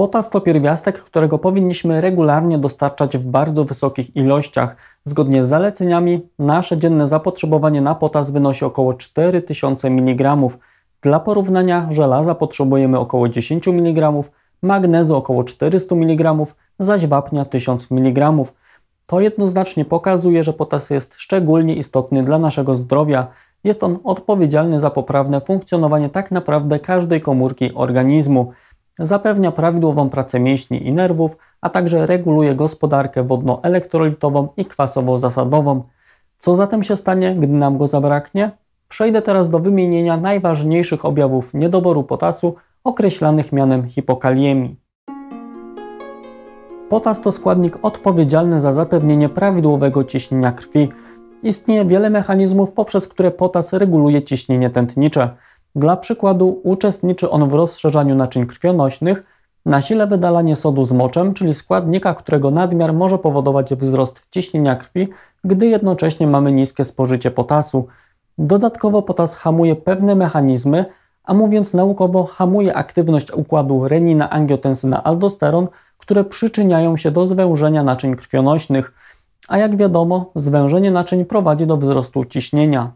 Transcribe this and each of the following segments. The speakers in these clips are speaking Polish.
Potas to pierwiastek, którego powinniśmy regularnie dostarczać w bardzo wysokich ilościach. Zgodnie z zaleceniami nasze dzienne zapotrzebowanie na potas wynosi około 4000 mg. Dla porównania żelaza potrzebujemy około 10 mg, magnezu około 400 mg, zaś wapnia 1000 mg. To jednoznacznie pokazuje, że potas jest szczególnie istotny dla naszego zdrowia. Jest on odpowiedzialny za poprawne funkcjonowanie tak naprawdę każdej komórki organizmu. Zapewnia prawidłową pracę mięśni i nerwów, a także reguluje gospodarkę wodno-elektrolitową i kwasowo-zasadową. Co zatem się stanie, gdy nam go zabraknie? Przejdę teraz do wymienienia najważniejszych objawów niedoboru potasu określanych mianem hipokaliemii. Potas to składnik odpowiedzialny za zapewnienie prawidłowego ciśnienia krwi. Istnieje wiele mechanizmów, poprzez które potas reguluje ciśnienie tętnicze. Dla przykładu uczestniczy on w rozszerzaniu naczyń krwionośnych, nasila wydalanie sodu z moczem, czyli składnika, którego nadmiar może powodować wzrost ciśnienia krwi, gdy jednocześnie mamy niskie spożycie potasu. Dodatkowo potas hamuje pewne mechanizmy, a mówiąc naukowo, hamuje aktywność układu renina-angiotensyna-aldosteron, które przyczyniają się do zwężenia naczyń krwionośnych. A jak wiadomo, zwężenie naczyń prowadzi do wzrostu ciśnienia.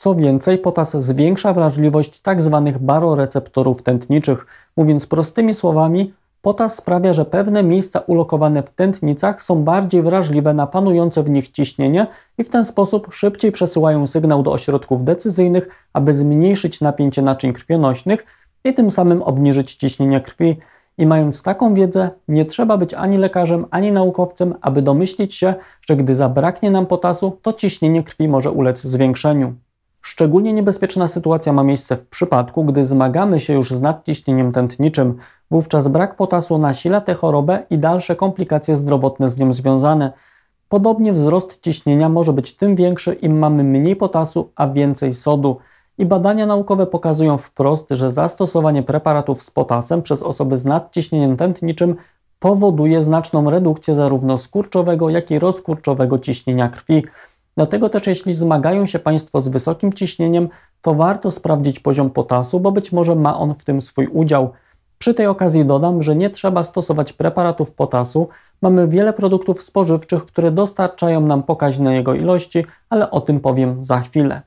Co więcej, potas zwiększa wrażliwość tzw. Tak baroreceptorów tętniczych. Mówiąc prostymi słowami, potas sprawia, że pewne miejsca ulokowane w tętnicach są bardziej wrażliwe na panujące w nich ciśnienie i w ten sposób szybciej przesyłają sygnał do ośrodków decyzyjnych, aby zmniejszyć napięcie naczyń krwionośnych i tym samym obniżyć ciśnienie krwi. I mając taką wiedzę, nie trzeba być ani lekarzem, ani naukowcem, aby domyślić się, że gdy zabraknie nam potasu, to ciśnienie krwi może ulec zwiększeniu. Szczególnie niebezpieczna sytuacja ma miejsce w przypadku, gdy zmagamy się już z nadciśnieniem tętniczym. Wówczas brak potasu nasila tę chorobę i dalsze komplikacje zdrowotne z nią związane. Podobnie wzrost ciśnienia może być tym większy, im mamy mniej potasu, a więcej sodu. I badania naukowe pokazują wprost, że zastosowanie preparatów z potasem przez osoby z nadciśnieniem tętniczym powoduje znaczną redukcję zarówno skurczowego, jak i rozkurczowego ciśnienia krwi. Dlatego też jeśli zmagają się Państwo z wysokim ciśnieniem, to warto sprawdzić poziom potasu, bo być może ma on w tym swój udział. Przy tej okazji dodam, że nie trzeba stosować preparatów potasu. Mamy wiele produktów spożywczych, które dostarczają nam pokaźne jego ilości, ale o tym powiem za chwilę.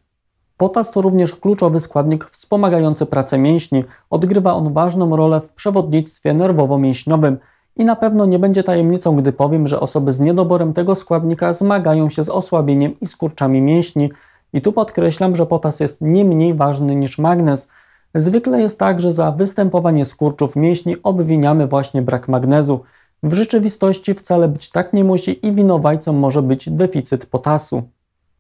Potas to również kluczowy składnik wspomagający pracę mięśni. Odgrywa on ważną rolę w przewodnictwie nerwowo-mięśniowym – i na pewno nie będzie tajemnicą, gdy powiem, że osoby z niedoborem tego składnika zmagają się z osłabieniem i skurczami mięśni. I tu podkreślam, że potas jest nie mniej ważny niż magnez. Zwykle jest tak, że za występowanie skurczów mięśni obwiniamy właśnie brak magnezu. W rzeczywistości wcale być tak nie musi i winowajcą może być deficyt potasu.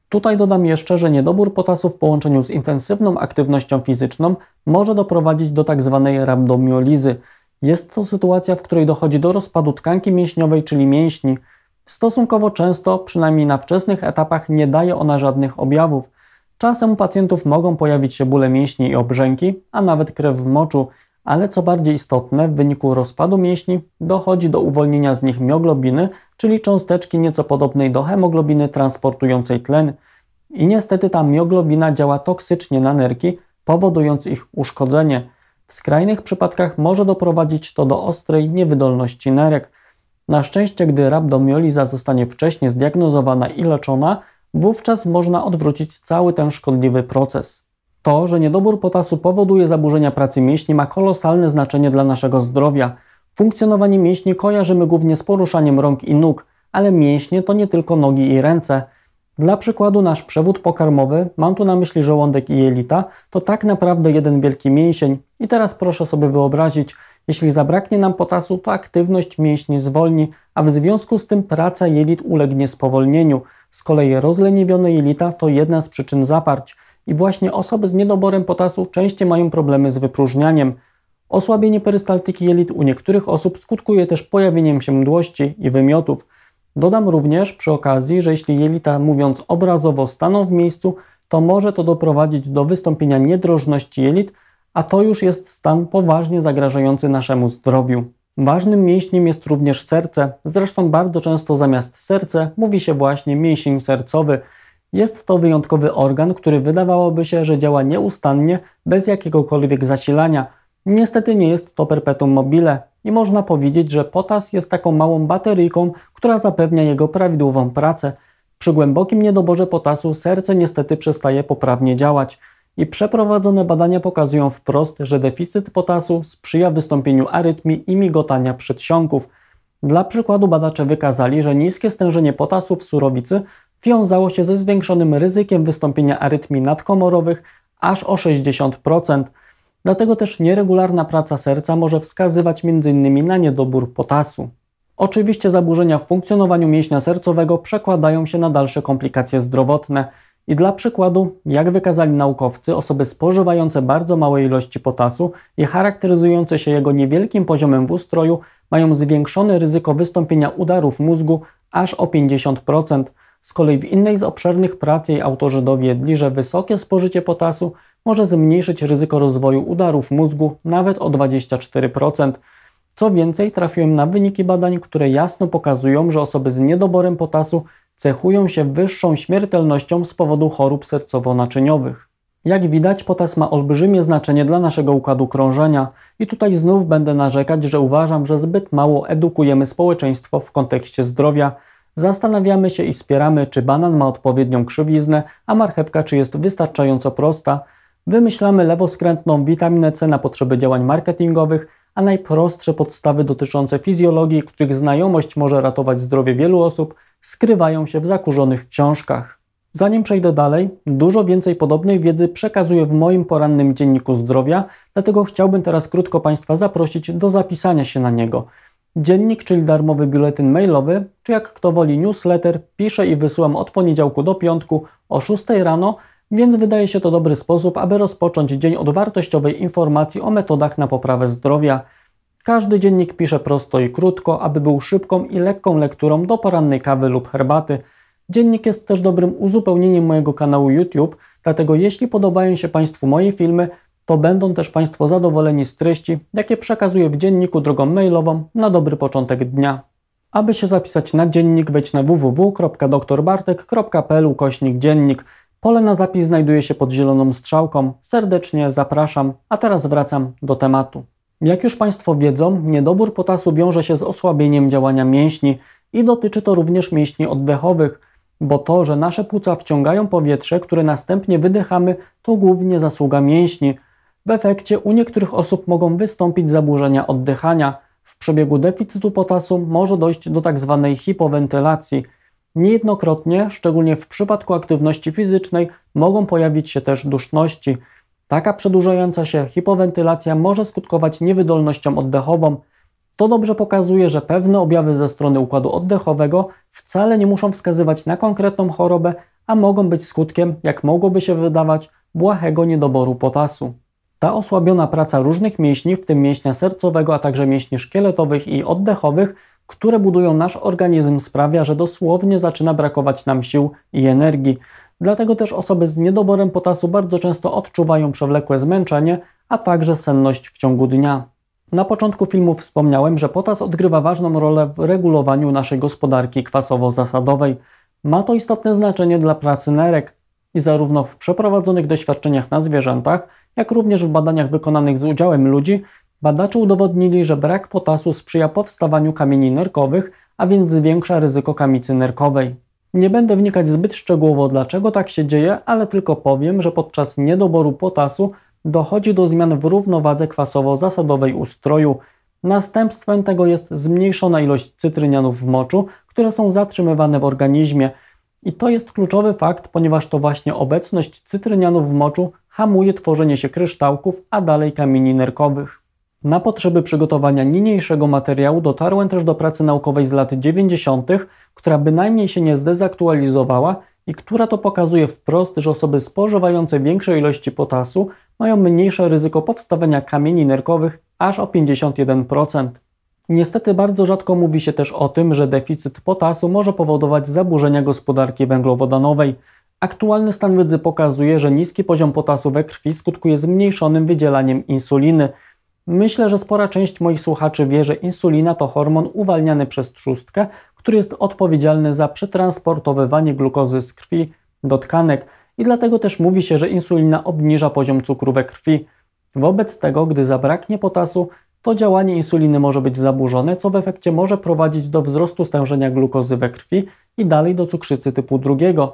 Tutaj dodam jeszcze, że niedobór potasu w połączeniu z intensywną aktywnością fizyczną może doprowadzić do tzw. Tak rabdomiolizy – jest to sytuacja, w której dochodzi do rozpadu tkanki mięśniowej, czyli mięśni. Stosunkowo często, przynajmniej na wczesnych etapach, nie daje ona żadnych objawów. Czasem u pacjentów mogą pojawić się bóle mięśni i obrzęki, a nawet krew w moczu, ale co bardziej istotne, w wyniku rozpadu mięśni dochodzi do uwolnienia z nich mioglobiny, czyli cząsteczki nieco podobnej do hemoglobiny transportującej tlen. I niestety ta mioglobina działa toksycznie na nerki, powodując ich uszkodzenie. W skrajnych przypadkach może doprowadzić to do ostrej niewydolności nerek. Na szczęście, gdy rabdomioliza zostanie wcześniej zdiagnozowana i leczona, wówczas można odwrócić cały ten szkodliwy proces. To, że niedobór potasu powoduje zaburzenia pracy mięśni, ma kolosalne znaczenie dla naszego zdrowia. Funkcjonowanie mięśni kojarzymy głównie z poruszaniem rąk i nóg, ale mięśnie to nie tylko nogi i ręce – dla przykładu nasz przewód pokarmowy, mam tu na myśli żołądek i jelita, to tak naprawdę jeden wielki mięsień i teraz proszę sobie wyobrazić, jeśli zabraknie nam potasu, to aktywność mięśni zwolni, a w związku z tym praca jelit ulegnie spowolnieniu. Z kolei rozleniwione jelita to jedna z przyczyn zaparć i właśnie osoby z niedoborem potasu częściej mają problemy z wypróżnianiem. Osłabienie perystaltyki jelit u niektórych osób skutkuje też pojawieniem się mdłości i wymiotów. Dodam również przy okazji, że jeśli jelita, mówiąc obrazowo, staną w miejscu, to może to doprowadzić do wystąpienia niedrożności jelit, a to już jest stan poważnie zagrażający naszemu zdrowiu. Ważnym mięśniem jest również serce, zresztą bardzo często zamiast serce mówi się właśnie mięsień sercowy. Jest to wyjątkowy organ, który wydawałoby się, że działa nieustannie, bez jakiegokolwiek zasilania – Niestety nie jest to perpetuum mobile i można powiedzieć, że potas jest taką małą bateryjką, która zapewnia jego prawidłową pracę. Przy głębokim niedoborze potasu serce niestety przestaje poprawnie działać i przeprowadzone badania pokazują wprost, że deficyt potasu sprzyja wystąpieniu arytmii i migotania przedsionków. Dla przykładu badacze wykazali, że niskie stężenie potasu w surowicy wiązało się ze zwiększonym ryzykiem wystąpienia arytmii nadkomorowych aż o 60%. Dlatego też nieregularna praca serca może wskazywać m.in. na niedobór potasu. Oczywiście zaburzenia w funkcjonowaniu mięśnia sercowego przekładają się na dalsze komplikacje zdrowotne. I dla przykładu, jak wykazali naukowcy, osoby spożywające bardzo małe ilości potasu i charakteryzujące się jego niewielkim poziomem w ustroju mają zwiększone ryzyko wystąpienia udarów mózgu aż o 50%. Z kolei w innej z obszernych prac jej autorzy dowiedli, że wysokie spożycie potasu może zmniejszyć ryzyko rozwoju udarów mózgu nawet o 24%. Co więcej, trafiłem na wyniki badań, które jasno pokazują, że osoby z niedoborem potasu cechują się wyższą śmiertelnością z powodu chorób sercowo-naczyniowych. Jak widać, potas ma olbrzymie znaczenie dla naszego układu krążenia i tutaj znów będę narzekać, że uważam, że zbyt mało edukujemy społeczeństwo w kontekście zdrowia. Zastanawiamy się i spieramy, czy banan ma odpowiednią krzywiznę, a marchewka czy jest wystarczająco prosta, Wymyślamy lewoskrętną witaminę C na potrzeby działań marketingowych, a najprostsze podstawy dotyczące fizjologii, których znajomość może ratować zdrowie wielu osób, skrywają się w zakurzonych książkach. Zanim przejdę dalej, dużo więcej podobnej wiedzy przekazuję w moim porannym dzienniku zdrowia, dlatego chciałbym teraz krótko Państwa zaprosić do zapisania się na niego. Dziennik, czyli darmowy biuletyn mailowy, czy jak kto woli newsletter, piszę i wysyłam od poniedziałku do piątku o 6 rano, więc wydaje się to dobry sposób, aby rozpocząć dzień od wartościowej informacji o metodach na poprawę zdrowia. Każdy dziennik pisze prosto i krótko, aby był szybką i lekką lekturą do porannej kawy lub herbaty. Dziennik jest też dobrym uzupełnieniem mojego kanału YouTube, dlatego jeśli podobają się Państwu moje filmy, to będą też Państwo zadowoleni z treści, jakie przekazuję w dzienniku drogą mailową na dobry początek dnia. Aby się zapisać na dziennik, wejdź na www.doktorbartek.pl kośnik dziennik. Pole na zapis znajduje się pod zieloną strzałką. Serdecznie zapraszam, a teraz wracam do tematu. Jak już Państwo wiedzą, niedobór potasu wiąże się z osłabieniem działania mięśni i dotyczy to również mięśni oddechowych, bo to, że nasze płuca wciągają powietrze, które następnie wydychamy, to głównie zasługa mięśni. W efekcie u niektórych osób mogą wystąpić zaburzenia oddychania. W przebiegu deficytu potasu może dojść do tzw. Tak hipowentylacji – Niejednokrotnie, szczególnie w przypadku aktywności fizycznej, mogą pojawić się też duszności. Taka przedłużająca się hipowentylacja może skutkować niewydolnością oddechową. To dobrze pokazuje, że pewne objawy ze strony układu oddechowego wcale nie muszą wskazywać na konkretną chorobę, a mogą być skutkiem, jak mogłoby się wydawać, błahego niedoboru potasu. Ta osłabiona praca różnych mięśni, w tym mięśnia sercowego, a także mięśni szkieletowych i oddechowych, które budują nasz organizm, sprawia, że dosłownie zaczyna brakować nam sił i energii. Dlatego też osoby z niedoborem potasu bardzo często odczuwają przewlekłe zmęczenie, a także senność w ciągu dnia. Na początku filmu wspomniałem, że potas odgrywa ważną rolę w regulowaniu naszej gospodarki kwasowo-zasadowej. Ma to istotne znaczenie dla pracy nerek i zarówno w przeprowadzonych doświadczeniach na zwierzętach, jak również w badaniach wykonanych z udziałem ludzi Badacze udowodnili, że brak potasu sprzyja powstawaniu kamieni nerkowych, a więc zwiększa ryzyko kamicy nerkowej. Nie będę wnikać zbyt szczegółowo dlaczego tak się dzieje, ale tylko powiem, że podczas niedoboru potasu dochodzi do zmian w równowadze kwasowo-zasadowej ustroju. Następstwem tego jest zmniejszona ilość cytrynianów w moczu, które są zatrzymywane w organizmie. I to jest kluczowy fakt, ponieważ to właśnie obecność cytrynianów w moczu hamuje tworzenie się kryształków, a dalej kamieni nerkowych. Na potrzeby przygotowania niniejszego materiału dotarłem też do pracy naukowej z lat 90., która bynajmniej się nie zdezaktualizowała i która to pokazuje wprost, że osoby spożywające większe ilości potasu mają mniejsze ryzyko powstawania kamieni nerkowych aż o 51%. Niestety bardzo rzadko mówi się też o tym, że deficyt potasu może powodować zaburzenia gospodarki węglowodanowej. Aktualny stan wiedzy pokazuje, że niski poziom potasu we krwi skutkuje zmniejszonym wydzielaniem insuliny – Myślę, że spora część moich słuchaczy wie, że insulina to hormon uwalniany przez trzustkę, który jest odpowiedzialny za przetransportowywanie glukozy z krwi do tkanek i dlatego też mówi się, że insulina obniża poziom cukru we krwi. Wobec tego, gdy zabraknie potasu, to działanie insuliny może być zaburzone, co w efekcie może prowadzić do wzrostu stężenia glukozy we krwi i dalej do cukrzycy typu drugiego.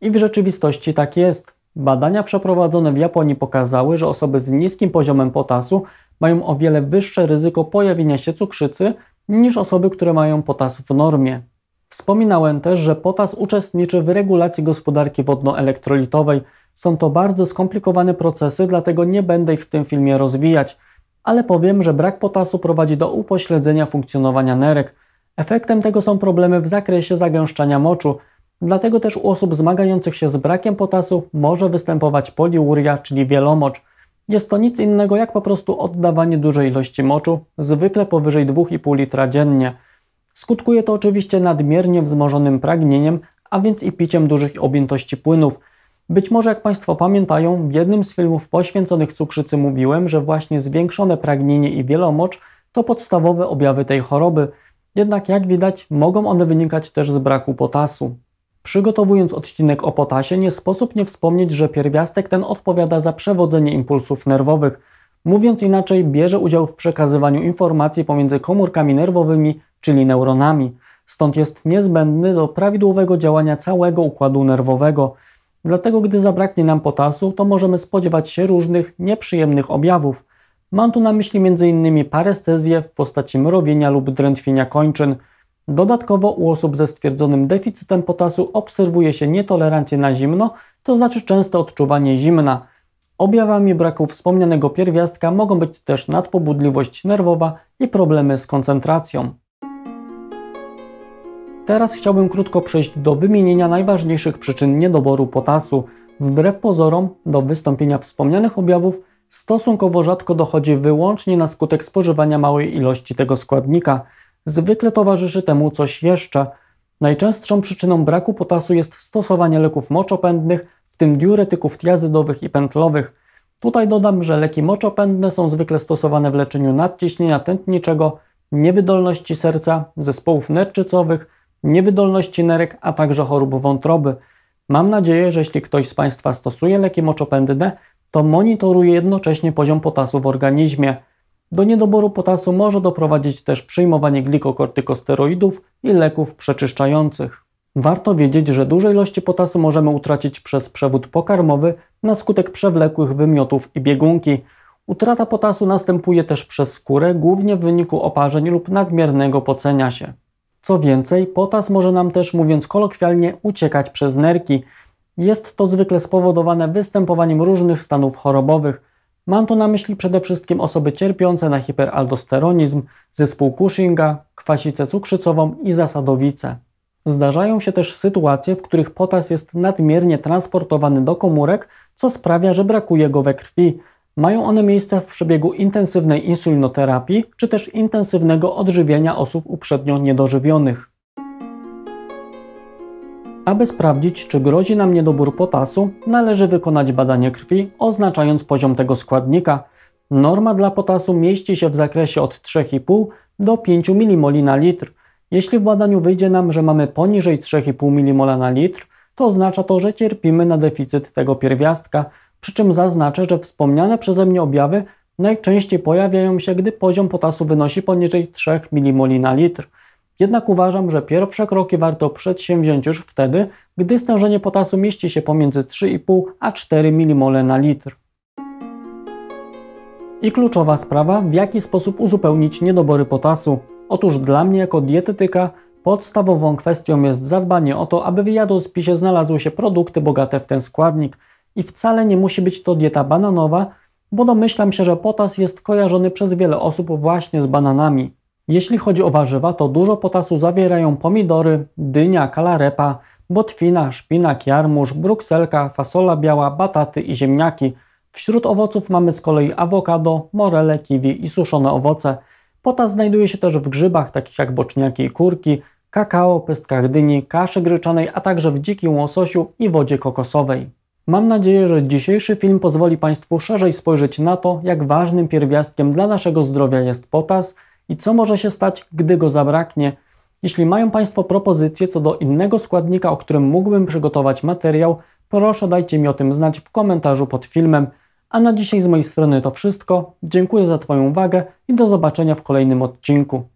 I w rzeczywistości tak jest. Badania przeprowadzone w Japonii pokazały, że osoby z niskim poziomem potasu mają o wiele wyższe ryzyko pojawienia się cukrzycy niż osoby, które mają potas w normie. Wspominałem też, że potas uczestniczy w regulacji gospodarki wodnoelektrolitowej. Są to bardzo skomplikowane procesy, dlatego nie będę ich w tym filmie rozwijać, ale powiem, że brak potasu prowadzi do upośledzenia funkcjonowania nerek. Efektem tego są problemy w zakresie zagęszczania moczu, dlatego też u osób zmagających się z brakiem potasu może występować poliuria, czyli wielomocz. Jest to nic innego jak po prostu oddawanie dużej ilości moczu, zwykle powyżej 2,5 litra dziennie. Skutkuje to oczywiście nadmiernie wzmożonym pragnieniem, a więc i piciem dużych objętości płynów. Być może jak Państwo pamiętają, w jednym z filmów poświęconych cukrzycy mówiłem, że właśnie zwiększone pragnienie i wielomocz to podstawowe objawy tej choroby. Jednak jak widać, mogą one wynikać też z braku potasu. Przygotowując odcinek o potasie, nie sposób nie wspomnieć, że pierwiastek ten odpowiada za przewodzenie impulsów nerwowych. Mówiąc inaczej, bierze udział w przekazywaniu informacji pomiędzy komórkami nerwowymi, czyli neuronami. Stąd jest niezbędny do prawidłowego działania całego układu nerwowego. Dlatego, gdy zabraknie nam potasu, to możemy spodziewać się różnych nieprzyjemnych objawów. Mam tu na myśli m.in. parestezję w postaci mrowienia lub drętwienia kończyn – Dodatkowo u osób ze stwierdzonym deficytem potasu obserwuje się nietolerancję na zimno, to znaczy częste odczuwanie zimna. Objawami braku wspomnianego pierwiastka mogą być też nadpobudliwość nerwowa i problemy z koncentracją. Teraz chciałbym krótko przejść do wymienienia najważniejszych przyczyn niedoboru potasu. Wbrew pozorom, do wystąpienia wspomnianych objawów stosunkowo rzadko dochodzi wyłącznie na skutek spożywania małej ilości tego składnika – Zwykle towarzyszy temu coś jeszcze. Najczęstszą przyczyną braku potasu jest stosowanie leków moczopędnych, w tym diuretyków tiazydowych i pętlowych. Tutaj dodam, że leki moczopędne są zwykle stosowane w leczeniu nadciśnienia tętniczego, niewydolności serca, zespołów nerczycowych, niewydolności nerek, a także chorób wątroby. Mam nadzieję, że jeśli ktoś z Państwa stosuje leki moczopędne, to monitoruje jednocześnie poziom potasu w organizmie. Do niedoboru potasu może doprowadzić też przyjmowanie glikokortykosteroidów i leków przeczyszczających. Warto wiedzieć, że duże ilości potasu możemy utracić przez przewód pokarmowy na skutek przewlekłych wymiotów i biegunki. Utrata potasu następuje też przez skórę, głównie w wyniku oparzeń lub nadmiernego pocenia się. Co więcej, potas może nam też, mówiąc kolokwialnie, uciekać przez nerki. Jest to zwykle spowodowane występowaniem różnych stanów chorobowych – Mam tu na myśli przede wszystkim osoby cierpiące na hiperaldosteronizm, zespół Cushinga, kwasicę cukrzycową i zasadowicę. Zdarzają się też sytuacje, w których potas jest nadmiernie transportowany do komórek, co sprawia, że brakuje go we krwi. Mają one miejsce w przebiegu intensywnej insulinoterapii czy też intensywnego odżywiania osób uprzednio niedożywionych. Aby sprawdzić, czy grozi nam niedobór potasu, należy wykonać badanie krwi, oznaczając poziom tego składnika. Norma dla potasu mieści się w zakresie od 3,5 do 5 mmol na litr. Jeśli w badaniu wyjdzie nam, że mamy poniżej 3,5 mmol na litr, to oznacza to, że cierpimy na deficyt tego pierwiastka, przy czym zaznaczę, że wspomniane przeze mnie objawy najczęściej pojawiają się, gdy poziom potasu wynosi poniżej 3 mmol na litr. Jednak uważam, że pierwsze kroki warto przedsięwziąć już wtedy, gdy stężenie potasu mieści się pomiędzy 3,5 a 4 mmol na litr. I kluczowa sprawa, w jaki sposób uzupełnić niedobory potasu. Otóż dla mnie jako dietetyka podstawową kwestią jest zadbanie o to, aby w jadłospisie znalazły się produkty bogate w ten składnik. I wcale nie musi być to dieta bananowa, bo domyślam się, że potas jest kojarzony przez wiele osób właśnie z bananami. Jeśli chodzi o warzywa, to dużo potasu zawierają pomidory, dynia, kalarepa, botwina, szpinak, jarmuż, brukselka, fasola biała, bataty i ziemniaki. Wśród owoców mamy z kolei awokado, morele, kiwi i suszone owoce. Potas znajduje się też w grzybach takich jak boczniaki i kurki, kakao, pestkach dyni, kaszy gryczanej, a także w dzikim łososiu i wodzie kokosowej. Mam nadzieję, że dzisiejszy film pozwoli Państwu szerzej spojrzeć na to, jak ważnym pierwiastkiem dla naszego zdrowia jest potas – i co może się stać, gdy go zabraknie. Jeśli mają Państwo propozycje co do innego składnika, o którym mógłbym przygotować materiał, proszę dajcie mi o tym znać w komentarzu pod filmem. A na dzisiaj z mojej strony to wszystko. Dziękuję za Twoją uwagę i do zobaczenia w kolejnym odcinku.